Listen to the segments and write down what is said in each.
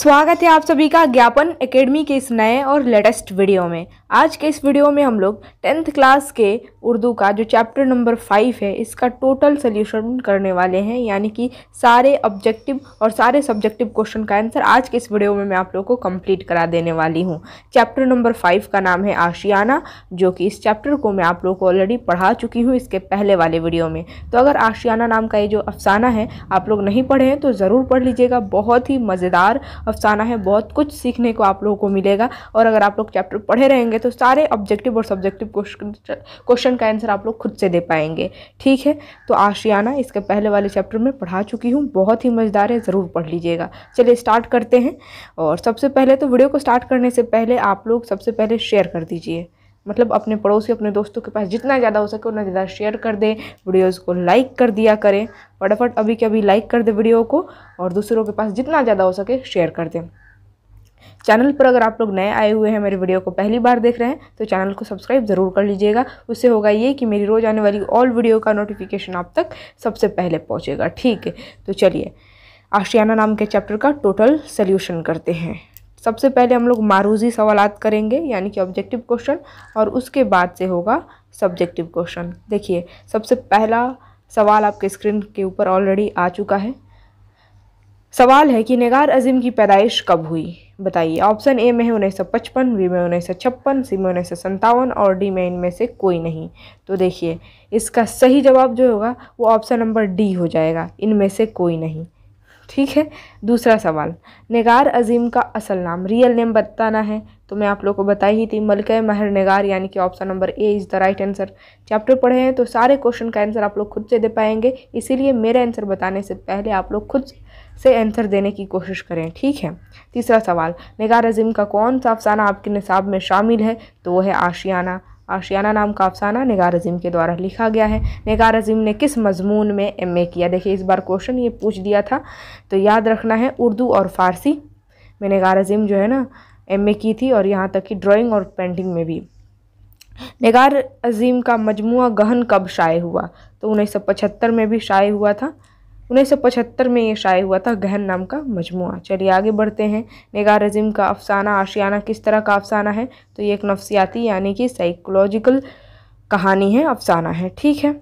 स्वागत है आप सभी का ज्ञापन एकेडमी के इस नए और लेटेस्ट वीडियो में आज के इस वीडियो में हम लोग टेंथ क्लास के उर्दू का जो चैप्टर नंबर फाइव है इसका टोटल सोल्यूशन करने वाले हैं यानी कि सारे ऑब्जेक्टिव और सारे सब्जेक्टिव क्वेश्चन का आंसर आज के इस वीडियो में मैं आप लोगों को कंप्लीट करा देने वाली हूँ चैप्टर नंबर फाइव का नाम है आशियाना जो कि इस चैप्टर को मैं आप लोग को ऑलरेडी पढ़ा चुकी हूँ इसके पहले वाले वीडियो में तो अगर आशियाना नाम का ये जो अफसाना है आप लोग नहीं पढ़े हैं तो ज़रूर पढ़ लीजिएगा बहुत ही मज़ेदार अफसाना है बहुत कुछ सीखने को आप लोगों को मिलेगा और अगर आप लोग चैप्टर पढ़े रहेंगे करेंगे तो सारे ऑब्जेक्टिव और सब्जेक्टिव क्वेश्चन का आंसर आप लोग खुद से दे पाएंगे ठीक है तो आशियाना इसके पहले वाले चैप्टर में पढ़ा चुकी हूँ बहुत ही मज़ेदार है ज़रूर पढ़ लीजिएगा चलिए स्टार्ट करते हैं और सबसे पहले तो वीडियो को स्टार्ट करने से पहले आप लोग सबसे पहले शेयर कर दीजिए मतलब अपने पड़ोसी अपने दोस्तों के पास जितना ज़्यादा हो सके उतना ज़्यादा शेयर कर दें वीडियोज़ को लाइक कर दिया करें फटाफट अभी के अभी लाइक कर दें वीडियो को और दूसरों के पास जितना ज़्यादा हो सके शेयर कर दें चैनल पर अगर आप लोग नए आए हुए हैं मेरे वीडियो को पहली बार देख रहे हैं तो चैनल को सब्सक्राइब ज़रूर कर लीजिएगा उससे होगा ये कि मेरी रोज़ आने वाली ऑल वीडियो का नोटिफिकेशन आप तक सबसे पहले पहुँचेगा ठीक है तो चलिए आशियाना नाम के चैप्टर का टोटल सल्यूशन करते हैं सबसे पहले हम लोग मारूजी सवाल करेंगे यानी कि ऑब्जेक्टिव क्वेश्चन और उसके बाद से होगा सब्जेक्टिव क्वेश्चन देखिए सबसे पहला सवाल आपके स्क्रीन के ऊपर ऑलरेडी आ चुका है सवाल है कि निगार अजीम की पैदाइश कब हुई बताइए ऑप्शन ए में है उन्नीस सौ पचपन बी में उन्नीस सौ छप्पन सी में उन्नीस सौ सत्तावन और डी में इनमें से कोई नहीं तो देखिए इसका सही जवाब जो होगा वो ऑप्शन नंबर डी हो जाएगा इनमें से कोई नहीं ठीक है दूसरा सवाल निगार अजीम का असल नाम रियल नेम बताना है तो मैं आप लोग को बताई ही थी मलक महर निगार यानी कि option number A is the right answer chapter पढ़े हैं तो सारे क्वेश्चन का आंसर आप लोग खुद से दे पाएंगे इसीलिए मेरा आंसर बताने से पहले आप लोग खुद से आंसर देने की कोशिश करें ठीक है तीसरा सवाल निगार अजीम का कौन सा अफसाना आपके निसाब में शामिल है तो वह है आशियाना आशियाना नाम का अफसाना निगार अजीम के द्वारा लिखा गया है निगार अजीम ने किस मजमून में एम ए किया देखिए इस बार क्वेश्चन ये पूछ दिया था तो याद रखना है उर्दू और फ़ारसी में निगार अजीम जो है ना एम ए की थी और यहाँ तक कि ड्राइंग और पेंटिंग में भी निगार अजीम का मजमू गहन कब शाये हुआ तो उन्नीस सौ पचहत्तर में भी शाये हुआ था 1975 में ये शाये हुआ था गहन नाम का मजमुआ चलिए आगे बढ़ते हैं निगार रजीम का अफसाना आशियाना किस तरह का अफसाना है तो ये एक नफसियाती यानी कि साइकोलॉजिकल कहानी है अफसाना है ठीक है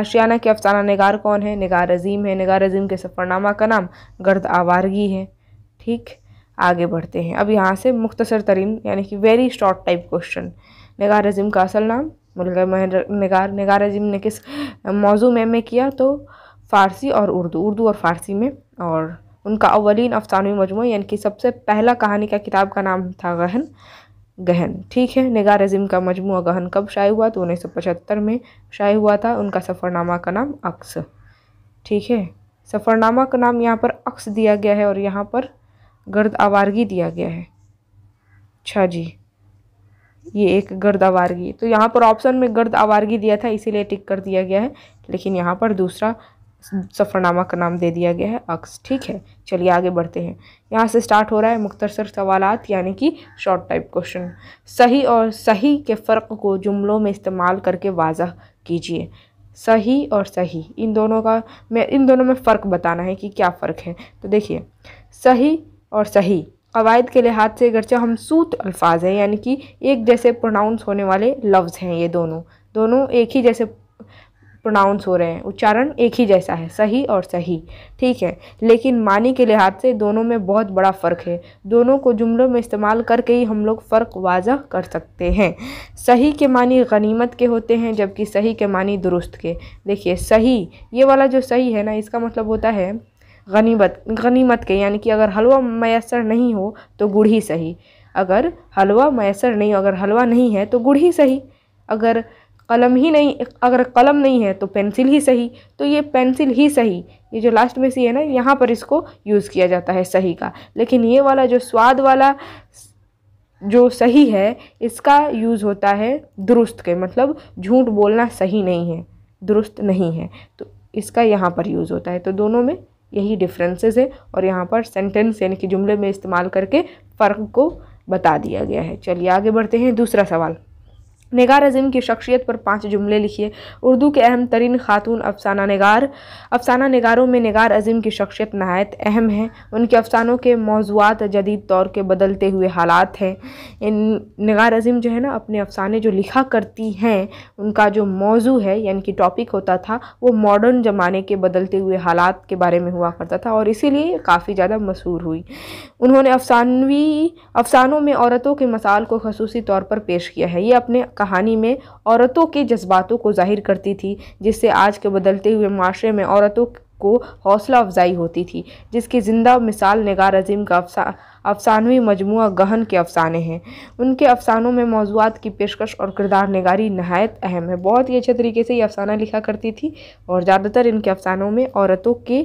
आशियाना के अफसाना निगार कौन है निगार अजीम है निगार अजीम के सफ़रनामा का नाम गर्द आवारगी है ठीक आगे बढ़ते हैं अब यहाँ से मुख्तसर तरीन यानी कि वेरी शॉर्ट टाइप क्वेश्चन निगार अजीम का असल नाम मुल्क महेंद्र निगार निगार अजीम ने किस मौजू में किया तो फ़ारसी और उर्दू उर्दू और फ़ारसी में और उनका अवलिन अफसानवी मजमू यानी कि सबसे पहला कहानी का किताब का नाम था गहन गहन ठीक है निगार अजीम का मजमू गहन कब शाये हुआ तो उन्नीस सौ पचहत्तर में शाये हुआ था उनका सफ़रनामा का नाम अक्स ठीक है सफ़रनामा का नाम यहाँ पर अक्स दिया गया है और यहाँ पर गर्द आवारगी दिया गया है अच्छा जी ये एक गर्द आवारगी तो यहाँ पर ऑप्शन में गर्द आवारगी दिया था इसीलिए टिक कर दिया गया है लेकिन यहाँ पर दूसरा सफ़रनामा का नाम दे दिया गया है अक्स ठीक है चलिए आगे बढ़ते हैं यहाँ से स्टार्ट हो रहा है मुख्तसर सवालत यानी कि शॉर्ट टाइप क्वेश्चन सही और सही के फ़र्क को जुमलों में इस्तेमाल करके वाजह कीजिए सही और सही इन दोनों का मैं इन दोनों में फ़र्क बताना है कि क्या फ़र्क है तो देखिए सही और सही कवायद के लिहाज से अगरचे हम सूत अल्फाज हैं यानी कि एक जैसे प्रोनाउंस होने वाले लफ्ज़ हैं ये दोनों दोनों एक ही जैसे प्रोनाउंस हो रहे हैं उच्चारण एक ही जैसा है सही और सही ठीक है लेकिन मानी के लिहाज से दोनों में बहुत बड़ा फ़र्क है दोनों को जुमलों में इस्तेमाल करके ही हम लोग फ़र्क वाजह कर सकते हैं सही के मानी गनीमत के होते हैं जबकि सही के मानी दुरुस्त के देखिए सही ये वाला जो सही है ना इसका मतलब होता है गनीमत गनीमत के यानी कि अगर हलवा मैसर नहीं हो तो गुड़ ही सही अगर हलवा मैसर नहीं अगर हलवा नहीं है तो गुड़ ही सही अगर कलम ही नहीं अगर कलम नहीं है तो पेंसिल ही सही तो ये पेंसिल ही सही ये जो लास्ट में सी है ना यहाँ पर इसको यूज़ किया जाता है सही का लेकिन ये वाला जो स्वाद वाला जो सही है इसका यूज़ होता है दुरुस्त के मतलब झूठ बोलना सही नहीं है दुरुस्त नहीं है तो इसका यहाँ पर यूज़ होता है तो दोनों में यही डिफ़्रेंसेज है और यहाँ पर सेंटेंस यानी कि जुमले में इस्तेमाल करके फ़र्क को बता दिया गया है चलिए आगे बढ़ते हैं दूसरा सवाल नगार अजीम की शख्सियत पर पाँच जुमले लिखिए उर्दू के अहम तरीन खातून अफसाना नगार अफसाना नगारों में नगार अजीम की शख्सियत नहायत अहम है उनके अफसानों के मौजूद जदीद तौर के बदलते हुए हालात हैं इन नगार अजीम जो है ना अपने अफसाने जो लिखा करती हैं उनका जो मौजू है यानी कि टॉपिक होता था वो मॉडर्न ज़माने के बदलते हुए हालात के बारे में हुआ करता था और इसीलिए काफ़ी ज़्यादा मशहूर हुई उन्होंने अफसानवी अफसानों में औरतों के मसाल को खसूसी तौर पर पेश किया है ये अपने कहानी में औरतों के जज्बातों को जाहिर करती थी जिससे आज के बदलते हुए माशरे में औरतों को हौसला अफजाई होती थी जिसकी ज़िंदा मिसाल नगार अजीम का अफसा अफसानवी मजमु गहन के अफसाने हैं उनके अफसानों में मौजूद की पेशकश और किरदार नगारी नहायत अहम है बहुत ही अच्छे तरीके से ये अफसाना लिखा करती थी और ज़्यादातर इनके अफसानों में औरतों के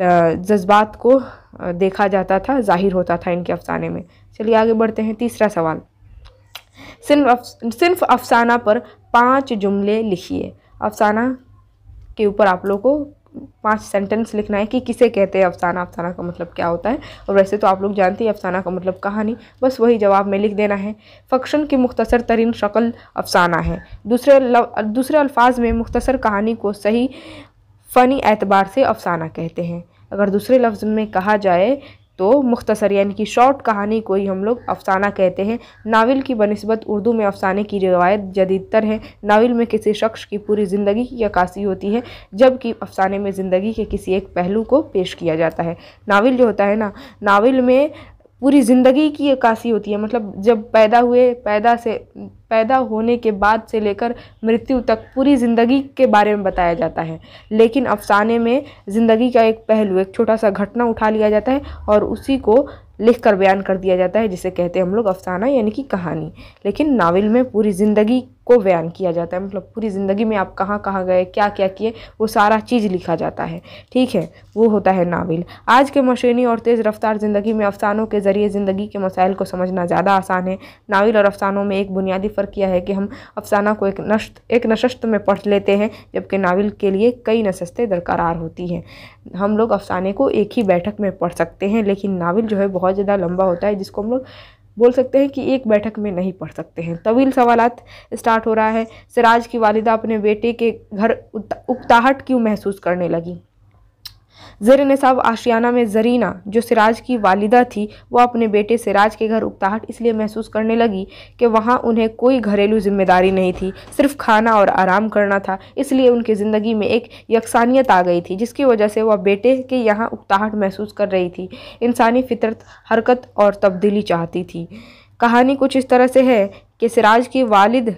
जज्बात को देखा जाता था जाहिर होता था इनके अफसाने में चलिए आगे बढ़ते हैं तीसरा सवाल सिर्फ अफ, सिर्फ अफसाना पर पांच जुमले लिखिए अफसाना के ऊपर आप लोग को पांच सेंटेंस लिखना है कि किसे कहते हैं अफसाना अफसाना का मतलब क्या होता है और वैसे तो आप लोग जानते हैं अफसाना का मतलब कहानी बस वही जवाब में लिख देना है फ़ंक्शन की मुख्तसर तरीन शक्ल अफसाना है दूसरे दूसरे अल्फाज में मुख्तसर कहानी को सही फ़नी एतबार से अफसाना कहते हैं अगर दूसरे लफ्ज़ में कहा जाए तो मुख्तसर यानी कि शॉर्ट कहानी को ही हम लोग अफसाना कहते हैं नावल की बनस्बत उर्दू में अफसाने की रिवायत जदीदतर है नावल में किसी शख्स की पूरी ज़िंदगी की अक्सी होती है जबकि अफसाने में ज़िंदगी के किसी एक पहलू को पेश किया जाता है नावल जो होता है ना नावल में पूरी ज़िंदगी की अक्कासी होती है मतलब जब पैदा हुए पैदा से पैदा होने के बाद से लेकर मृत्यु तक पूरी ज़िंदगी के बारे में बताया जाता है लेकिन अफसाने में ज़िंदगी का एक पहलू एक छोटा सा घटना उठा लिया जाता है और उसी को लिख कर बयान कर दिया जाता है जिसे कहते हैं हम लोग अफसाना यानी कि कहानी लेकिन नावल में पूरी ज़िंदगी को बयान किया जाता है मतलब पूरी ज़िंदगी में आप कहाँ कहाँ गए क्या क्या किए वो सारा चीज़ लिखा जाता है ठीक है वो होता है नावल आज के मशीनी और तेज़ रफ्तार ज़िंदगी में अफसानों के ज़रिए ज़िंदगी के मसाइल को समझना ज़्यादा आसान है नावल और अफसानों में एक बुनियादी फ़र्क यह है कि हम अफसाना को एक नश्त एक नशस्त में पढ़ लेते हैं जबकि नावल के लिए कई नशस्तें दरकरार होती हैं हम लोग अफसाने को एक ही बैठक में पढ़ सकते हैं लेकिन नावल जो है बहुत ज़्यादा लंबा होता है जिसको हम लोग बोल सकते हैं कि एक बैठक में नहीं पढ़ सकते हैं तवील सवाल स्टार्ट हो रहा है सिराज की वालिदा अपने बेटे के घर उकताहट क्यों महसूस करने लगी जर नसाब आशियाना में जरीना जो सिराज की वालिदा थी वो अपने बेटे सिराज के घर उकताहट इसलिए महसूस करने लगी कि वहाँ उन्हें कोई घरेलू जिम्मेदारी नहीं थी सिर्फ खाना और आराम करना था इसलिए उनकी ज़िंदगी में एक यकसानियत आ गई थी जिसकी वजह से वह बेटे के यहाँ उकताहट महसूस कर रही थी इंसानी फितरत हरकत और तब्दीली चाहती थी कहानी कुछ इस तरह से है कि सिराज की वालिद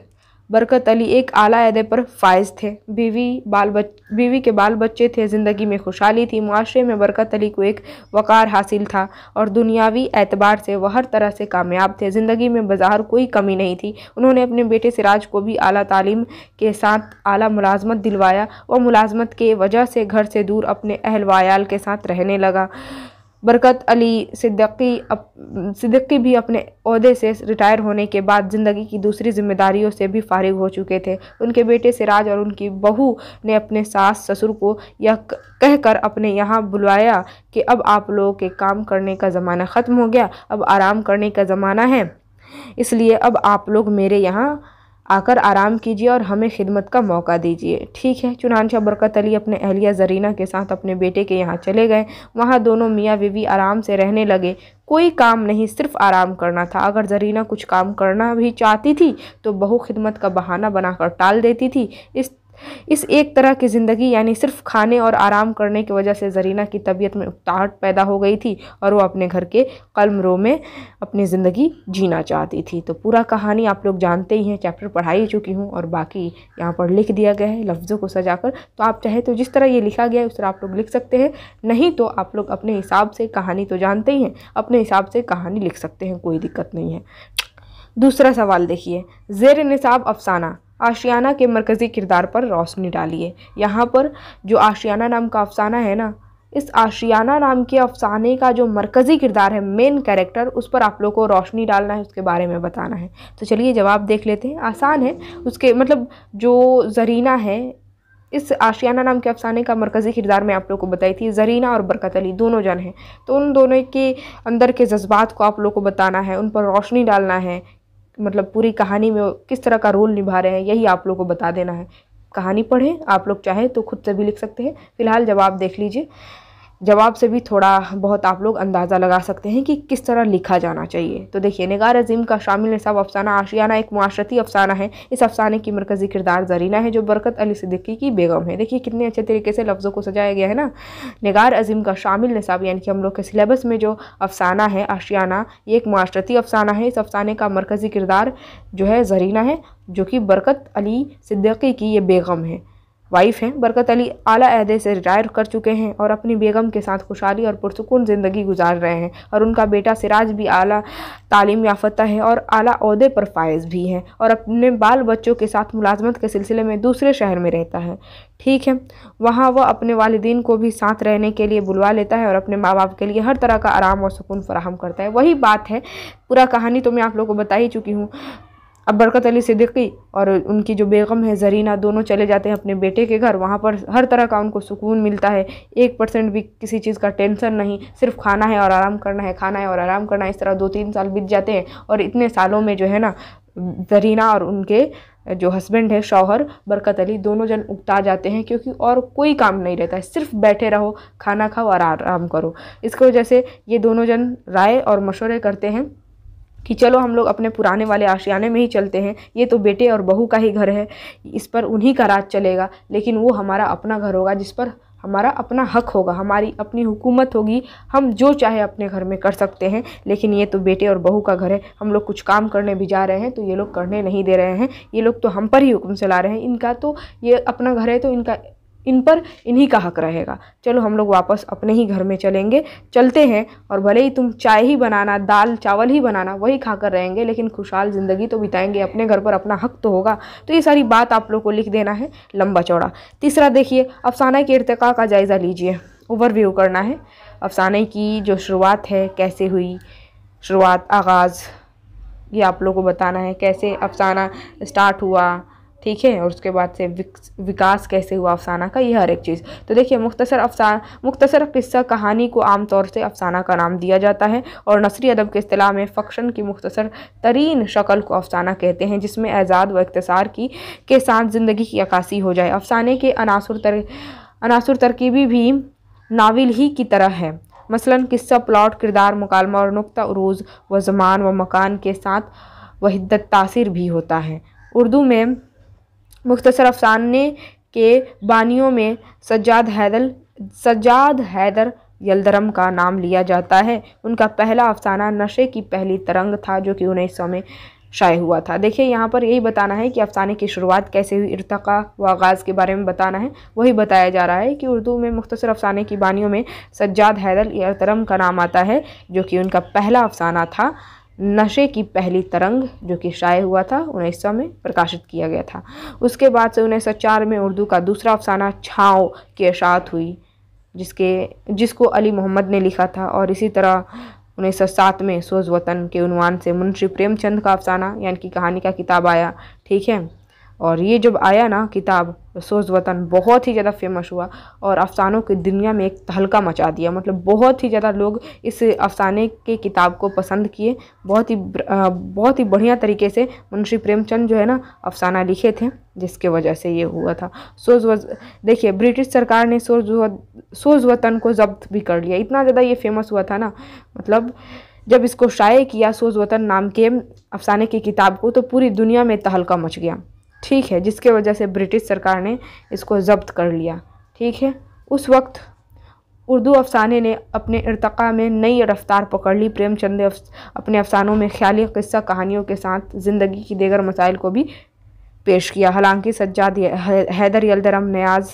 बरकत अली एक आला अहदे पर फायज थे बीवी बाल बच बीवी के बाल बच्चे थे ज़िंदगी में खुशहाली थी माशरे में बरकत अली को एक वक़ार हासिल था और दुनियावी एतबार से वह हर तरह से कामयाब थे ज़िंदगी में बाजार कोई कमी नहीं थी उन्होंने अपने बेटे सिराज को भी आला तालीम के साथ आला मुलाजमत दिलवाया और मुलाजमत के वजह से घर से दूर अपने अहल के साथ रहने लगा बरकत अली सिद्दीकी अप, सिद्दीकी भी अपने अहदे से रिटायर होने के बाद ज़िंदगी की दूसरी जिम्मेदारियों से भी फारिग हो चुके थे उनके बेटे सिराज और उनकी बहू ने अपने सास ससुर को यह कहकर अपने यहाँ बुलाया कि अब आप लोगों के काम करने का ज़माना ख़त्म हो गया अब आराम करने का ज़माना है इसलिए अब आप लोग मेरे यहाँ आकर आराम कीजिए और हमें खिदमत का मौका दीजिए ठीक है चुनानशा बरकत अली अपने अहलिया जरीना के साथ अपने बेटे के यहाँ चले गए वहाँ दोनों मियाँ बीवी आराम से रहने लगे कोई काम नहीं सिर्फ आराम करना था अगर जरीना कुछ काम करना भी चाहती थी तो बहू खिदमत का बहाना बनाकर टाल देती थी इस इस एक तरह की ज़िंदगी यानी सिर्फ खाने और आराम करने की वजह से जरीना की तबीयत में उकताहट पैदा हो गई थी और वो अपने घर के कलम रो में अपनी ज़िंदगी जीना चाहती थी तो पूरा कहानी आप लोग जानते ही हैं चैप्टर पढ़ा ही चुकी हूँ और बाकी यहाँ पर लिख दिया गया है लफ्ज़ों को सजा कर तो आप चाहे तो जिस तरह ये लिखा गया है उस तरह आप लोग लिख सकते हैं नहीं तो आप लोग अपने हिसाब से कहानी तो जानते ही हैं अपने हिसाब से कहानी लिख सकते हैं कोई दिक्कत नहीं है दूसरा सवाल देखिए जेर निसाब अफसाना आशियाना के मरकज़ी किरदार पर रोशनी डाली है यहाँ पर जो आशियाना नाम का अफसाना है ना इस आशियाना नाम के अफसाने का जो मरकज़ी किरदार है मेन कैरेक्टर उस पर आप लोग को रोशनी डालना है उसके बारे में बताना है तो चलिए जवाब देख लेते हैं आसान है उसके मतलब जो जरीना है इस आशियाना नाम के अफसाने का मरकज़ी किरदार मैं आप लोग को बताई थी जरीना और बरकत अली दोनों जन हैं तो उन दोनों के अंदर के जज्बात को आप लोग को बताना है उन पर रोशनी डालना है मतलब पूरी कहानी में किस तरह का रोल निभा रहे हैं यही आप लोग को बता देना है कहानी पढ़ें आप लोग चाहें तो खुद से भी लिख सकते हैं फ़िलहाल जवाब देख लीजिए जवाब से भी थोड़ा बहुत आप लोग अंदाज़ा लगा सकते हैं कि किस तरह लिखा जाना चाहिए तो देखिए निगार अजीम का शामिल निसाब अफसाना आशियाना एक माशरती अफसाना है इस अफसाने की मरकज़ी किरदार जरीना है जो बरकत अली सिद्दीकी की बेगम है देखिए कितने अच्छे तरीके से लफ्ज़ों को सजाया गया है ना निगार अजीम का शामिल निसाब यानी कि हम लोग के सिलेबस में जो अफसाना है आशियाना ये एक माशरती अफसाना है इस अफसाने का मरकज़ी किरदार जो है जरीना है जो कि बरकत अली सिद्दीकी की ये बेगम है वाइफ हैं बरकत अली आला अहदे से रिटायर कर चुके हैं और अपनी बेगम के साथ खुशहाली और पुरसकून ज़िंदगी गुजार रहे हैं और उनका बेटा सिराज भी आला तालीम याफ्ता है और आला अहदे पर फायज़ भी हैं और अपने बाल बच्चों के साथ मुलाजमत के सिलसिले में दूसरे शहर में रहता है ठीक है वहाँ वह अपने वालदी को भी साथ रहने के लिए बुलवा लेता है और अपने माँ बाप के लिए हर तरह का आराम और सुकून फराहम करता है वही बात है पूरा कहानी तो मैं आप लोगों को बता ही चुकी हूँ अब बरकत अली सिद्दीकी और उनकी जो बेगम है जरीना दोनों चले जाते हैं अपने बेटे के घर वहाँ पर हर तरह का उनको सुकून मिलता है एक परसेंट भी किसी चीज़ का टेंशन नहीं सिर्फ खाना है और आराम करना है खाना है और आराम करना है इस तरह दो तीन साल बीत जाते हैं और इतने सालों में जो है ना जरीना और उनके जो हस्बैंड है शौहर बरकत अली दोनों जन उगता जाते हैं क्योंकि और कोई काम नहीं रहता है सिर्फ बैठे रहो खाना खाओ और आराम करो इसको वजह से ये दोनों जन राय और मशवरे करते हैं कि चलो हम लोग अपने पुराने वाले आशियाने में ही चलते हैं ये तो बेटे और बहू का ही घर है इस पर उन्हीं का राज चलेगा लेकिन वो हमारा अपना घर होगा जिस पर हमारा अपना हक होगा हमारी अपनी हुकूमत होगी हम जो चाहे अपने घर में कर सकते हैं लेकिन ये तो बेटे और बहू का घर है हम लोग कुछ काम करने भी जा रहे हैं तो ये लोग करने नहीं दे रहे हैं ये लोग तो हम पर ही हुक्म चला रहे हैं इनका तो ये अपना घर है तो इनका इन पर इन्हीं का हक रहेगा चलो हम लोग वापस अपने ही घर में चलेंगे चलते हैं और भले ही तुम चाय ही बनाना दाल चावल ही बनाना वही खाकर रहेंगे लेकिन खुशहाल ज़िंदगी तो बिताएंगे अपने घर पर अपना हक तो होगा तो ये सारी बात आप लोग को लिख देना है लंबा चौड़ा तीसरा देखिए अफसाना के इरतका का जायज़ा लीजिए ओवरव्यू करना है अफसाने की जो शुरुआत है कैसे हुई शुरुआत आगाज़ ये आप लोग को बताना है कैसे अफसाना स्टार्ट हुआ ठीक है और उसके बाद से विकास कैसे हुआ अफसाना का ये हर एक चीज़ तो देखिए मुख्तसर अफसा मुख्तसर किस्सा कहानी को आम तौर से अफसाना का नाम दिया जाता है और नसरी अदब के अतलाह में फ़क्शन की मुख्तसर तरीन शक्ल को अफसाना कहते हैं जिसमें एजाद व इकतसार की के साथ ज़िंदगी की अक्सी हो जाए अफसाने के अनासर तर अनासर तरकीबी भी नावल ही की तरह है मसलन किस्सा प्लाट किरदार मकालमा और नुकता अरूज व जमान व मकान के साथ वहदत तासीर भी होता है उर्दू में मुख्तसर अफसाने के बानियों में सज्जाद हैदर सज्जाद हैदर यलदरम का नाम लिया जाता है उनका पहला अफसाना नशे की पहली तरंग था जो कि उन्नीस सौ में शाये हुआ था देखिए यहाँ पर यही बताना है कि अफसाने की शुरुआत कैसे हुई इरतका व आगाज़ के बारे में बताना है वही बताया जा रहा है कि उर्दू में मुख्तर अफसाने की बानियों में सज्जाद हैदर यलदरम का नाम आता है जो कि उनका पहला अफसाना था नशे की पहली तरंग जो कि शाये हुआ था उन्नीस सौ में प्रकाशित किया गया था उसके बाद से उन्नीस सौ चार में उर्दू का दूसरा अफसाना छाँव की अशात हुई जिसके जिसको अली मोहम्मद ने लिखा था और इसी तरह उन्नीस सौ सात में सोज वतन के उनवान से मुंशी प्रेमचंद का अफसाना यानी कि कहानी का किताब आया ठीक है और ये जब आया ना किताब सोज वतन बहुत ही ज़्यादा फेमस हुआ और अफसानों की दुनिया में एक तहलका मचा दिया मतलब बहुत ही ज़्यादा लोग इस अफसाने के किताब को पसंद किए बहुत ही बहुत ही बढ़िया तरीके से मुंशी प्रेमचंद जो है ना अफसाना लिखे थे जिसके वजह से ये हुआ था सोज वज देखिए ब्रिटिश सरकार ने सोज सोज वतन को जब्त भी कर लिया इतना ज़्यादा ये फेमस हुआ था ना मतलब जब इसको शाये किया सोज वतन नाम के अफसाने की किताब को तो पूरी दुनिया में तहलका मच गया ठीक है जिसके वजह से ब्रिटिश सरकार ने इसको जब्त कर लिया ठीक है उस वक्त उर्दू अफसाने ने अपने इरतका में नई रफ्तार पकड़ ली प्रेमचंद अपने अफसानों में ख्याली किस्सा कहानियों के साथ ज़िंदगी की देगर मसाइल को भी पेश किया हालांकि सज्जाद हैदर यलदरम नयाज़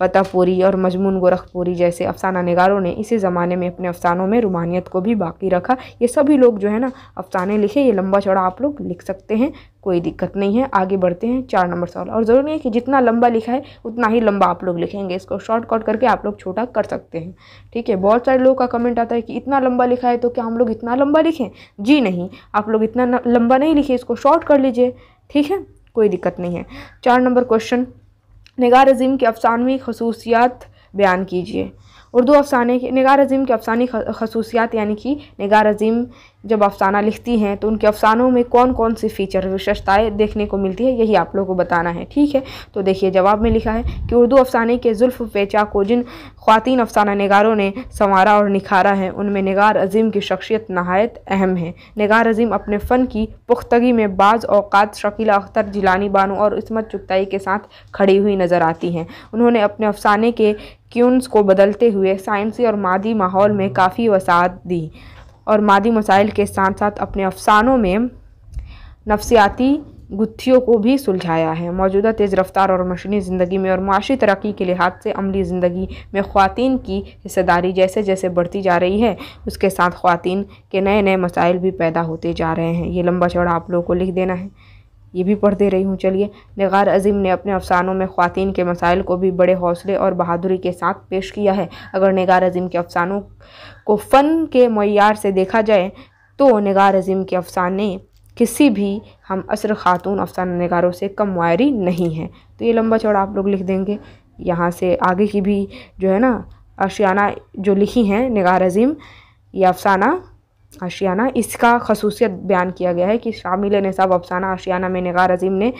फ़तेहपुरी और मजमून गोरखपुरी जैसे अफसाना नगारों ने इसी ज़माने में अपने अफसानों में रूमानियत को भी बाकी रखा ये सभी लोग जो है ना अफसाने लिखे ये लंबा चौड़ा आप लोग लिख सकते हैं कोई दिक्कत नहीं है आगे बढ़ते हैं चार नंबर सवाल और ज़रूरी है कि जितना लंबा लिखा है उतना ही लंबा आप लोग लिखेंगे इसको शॉर्टकट करके आप लोग छोटा कर सकते हैं ठीक है बहुत सारे लोगों का कमेंट आता है कि इतना लंबा लिखा है तो क्या हम लोग इतना लंबा लिखें जी नहीं आप लोग इतना लंबा नहीं लिखे इसको शॉर्ट कर लीजिए ठीक है कोई दिक्कत नहीं है चार नंबर क्वेश्चन नगार अजीम की अफसानवी खसूसियात बयान कीजिए उर्दू अफसाने की नगार अजीम की अफसानी खसूसियात यानी कि नगार अजीम जब अफसाना लिखती हैं तो उनके अफसानों में कौन कौन सी फ़ीचर विशेषताएं देखने को मिलती है यही आप लोगों को बताना है ठीक है तो देखिए जवाब में लिखा है कि उर्दू अफसाने के जुल्फ़ पेचा को जिन खातिन अफसाना नगारों ने संवारा और निखारा है उनमें नगार अजीम की शख्सियत नहायत अहम है नगार अजीम अपने फ़न की पुख्तगी में बाज़ अवत शकीला अख्तर जिलानी बानो और इसमत चुगताई के साथ खड़ी हुई नज़र आती हैं उन्होंने अपने अफसाने के क्यून्स को बदलते हुए साइंसी और मादी माहौल में काफ़ी वसात दी और मादी मसाइल के साथ साथ अपने अफसानों में नफसियाती गुत्थियों को भी सुलझाया है मौजूदा तेज़ रफ्तार और मशीनी ज़िंदगी में और माशी तरक्की के लिहाज से अमली ज़िंदगी में ख़्वान की हिस्सेदारी जैसे जैसे बढ़ती जा रही है उसके साथ ख़्वान के नए नए मसाइल भी पैदा होते जा रहे हैं ये लंबा चौड़ा आप लोगों को लिख देना है ये भी पढ़ दे रही हूँ चलिए निगार अजीम ने अपने अफसानों में ख़्वान के मसाइल को भी बड़े हौसले और बहादुरी के साथ पेश किया है अगर निगार अजीम के अफसानों को फ़न के मैार से देखा जाए तो निगार अजीम के अफसाने किसी भी हम असर ख़ातून अफसाना नगारों से कम मायरी नहीं हैं तो ये लंबा चौड़ा आप लोग लिख देंगे यहाँ से आगे की भी जो है ना अशियाना जो लिखी हैं निगार अजीम ये अफसाना आशियाना इसका खसूसियत बयान किया गया है कि शामिल नसाब अफसाना आशियाना में नगार अजीम ने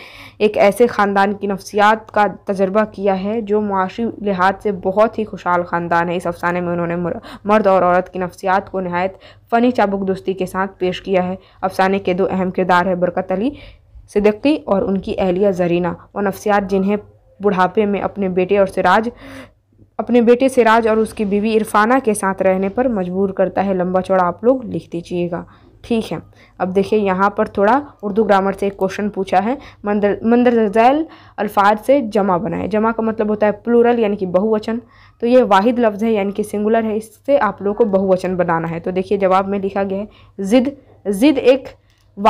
एक ऐसे ख़ानदान की नफसियात का तजर्बा किया है जो मुआशी लिहाज से बहुत ही खुशहाल ख़ानदान है इस अफसाने में उन्होंने मर्द और औरत की नफसियात को नहायत फ़नी चाबुक दोस्ती के साथ पेश किया है अफसाने के दो अहम किरदार है बरकत अली सिद्दीकी और उनकी अहलिया जरीना व नफसियात जिन्हें बुढ़ापे में अपने बेटे और सिराज अपने बेटे सिराज और उसकी बीवी इरफाना के साथ रहने पर मजबूर करता है लंबा चौड़ा आप लोग लिख दीजिएगा ठीक है अब देखिए यहाँ पर थोड़ा उर्दू ग्रामर से एक क्वेश्चन पूछा है मंदर मंदरजैल अल्फाज से जमा बनाए जमा का मतलब होता है प्लूरल यानी कि बहुवचन तो ये वाहिद लफ्ज़ है यानी कि सिंगुलर है इससे आप लोगों को बहुवचन बनाना है तो देखिए जवाब में लिखा गया है ज़िद ज़िद एक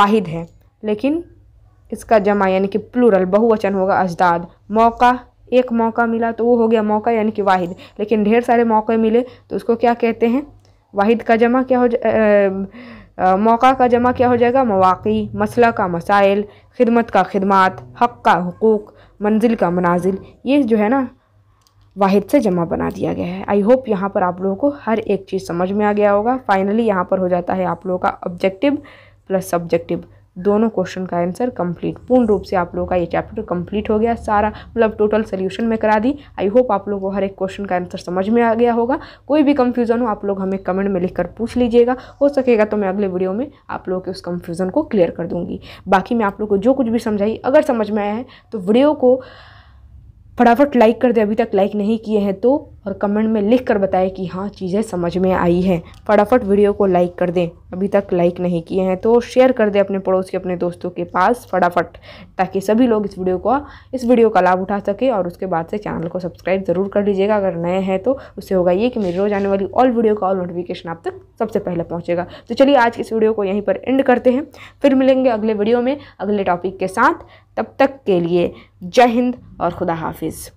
वाहिद है लेकिन इसका जमा यानी कि प्लूरल बहुवचन होगा अजदाद मौका एक मौका मिला तो वो हो गया मौका यानी कि वाहिद लेकिन ढेर सारे मौके मिले तो उसको क्या कहते हैं वाहिद का जमा क्या हो जा आ, मौका का जमा क्या हो जाएगा मौाक़ी मसला का मसाइल खिदमत का खिदमत हक़ का हकूक़ मंजिल का मनाजिल ये जो है ना वाहिद से जमा बना दिया गया है आई होप यहाँ पर आप लोगों को हर एक चीज़ समझ में आ गया होगा फाइनली यहाँ पर हो जाता है आप लोगों का ऑब्जेक्टिव प्लस सब्जेक्टिव दोनों क्वेश्चन का आंसर कंप्लीट पूर्ण रूप से आप लोगों का ये चैप्टर कंप्लीट हो गया सारा मतलब टोटल सोल्यूशन में करा दी आई होप आप लोगों को हर एक क्वेश्चन का आंसर समझ में आ गया होगा कोई भी कंफ्यूजन हो आप लोग हमें कमेंट में लिखकर पूछ लीजिएगा हो सकेगा तो मैं अगले वीडियो में आप लोगों के उस कंफ्यूजन को क्लियर कर दूँगी बाकी मैं आप लोग को जो कुछ भी समझाई अगर समझ में आया है तो वीडियो को फटाफट लाइक कर दे अभी तक लाइक नहीं किए हैं तो और कमेंट में लिख कर बताएं कि हाँ चीज़ें समझ में आई हैं फटाफट वीडियो को लाइक कर दें अभी तक लाइक नहीं किए हैं तो शेयर कर दें अपने पड़ोस के अपने दोस्तों के पास फटाफट ताकि सभी लोग इस वीडियो को इस वीडियो का लाभ उठा सकें और उसके बाद से चैनल को सब्सक्राइब ज़रूर कर लीजिएगा अगर नए हैं तो उससे होगा ये कि मेरी रोज़ आने वाली ऑल वीडियो का ऑल नोटिफिकेशन आप तक सबसे पहले पहुँचेगा तो चलिए आज इस वीडियो को यहीं पर एंड करते हैं फिर मिलेंगे अगले वीडियो में अगले टॉपिक के साथ तब तक के लिए जय हिंद और खुदा हाफिज़